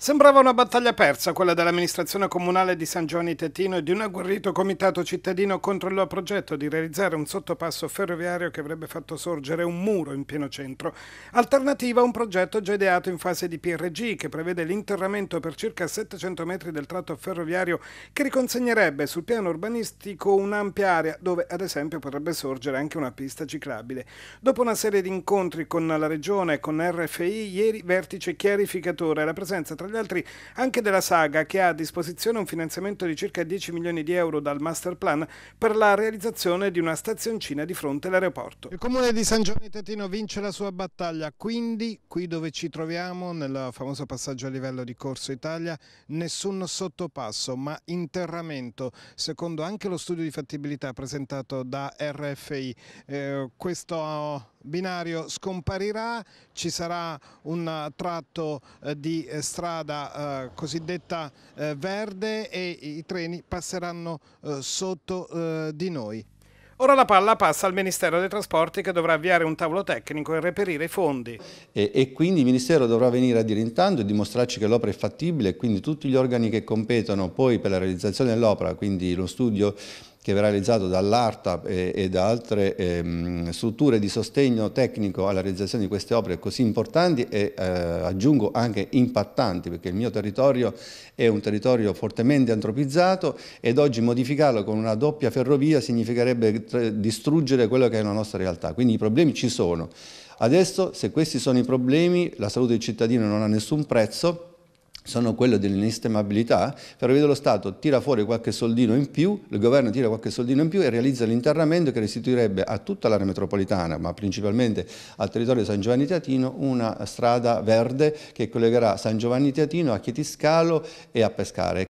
Sembrava una battaglia persa quella dell'amministrazione comunale di San Giovanni Tettino e di un agguerrito comitato cittadino contro il loro progetto di realizzare un sottopasso ferroviario che avrebbe fatto sorgere un muro in pieno centro, alternativa a un progetto già ideato in fase di PRG che prevede l'interramento per circa 700 metri del tratto ferroviario che riconsegnerebbe sul piano urbanistico un'ampia area dove ad esempio potrebbe sorgere anche una pista ciclabile. Dopo una serie di incontri con la Regione e con RFI, ieri vertice chiarificatore la presenza tra gli altri anche della saga che ha a disposizione un finanziamento di circa 10 milioni di euro dal master plan per la realizzazione di una stazioncina di fronte all'aeroporto. Il comune di San Giovanni Tetino vince la sua battaglia, quindi qui dove ci troviamo nel famoso passaggio a livello di Corso Italia nessun sottopasso ma interramento secondo anche lo studio di fattibilità presentato da RFI. Eh, questo binario scomparirà, ci sarà un tratto eh, di strada strada eh, cosiddetta eh, verde e i treni passeranno eh, sotto eh, di noi. Ora la palla passa al Ministero dei Trasporti che dovrà avviare un tavolo tecnico e reperire i fondi. E, e quindi il Ministero dovrà venire a dire intanto e dimostrarci che l'opera è fattibile, e quindi tutti gli organi che competono poi per la realizzazione dell'opera, quindi lo studio che verrà realizzato dall'ARTAP e, e, da altre ehm, strutture di sostegno tecnico alla realizzazione di queste opere così importanti e eh, aggiungo anche impattanti perché il mio territorio è un territorio fortemente antropizzato ed oggi modificarlo con una doppia ferrovia significherebbe distruggere quello che è la nostra realtà, quindi i problemi ci sono. Adesso se questi sono i problemi la salute del cittadino non ha nessun prezzo, sono quello dell'inestimabilità, Ferrovie dello Stato tira fuori qualche soldino in più, il governo tira qualche soldino in più e realizza l'interramento che restituirebbe a tutta l'area metropolitana, ma principalmente al territorio di San Giovanni Teatino, una strada verde che collegherà San Giovanni Teatino a Chietiscalo e a Pescare.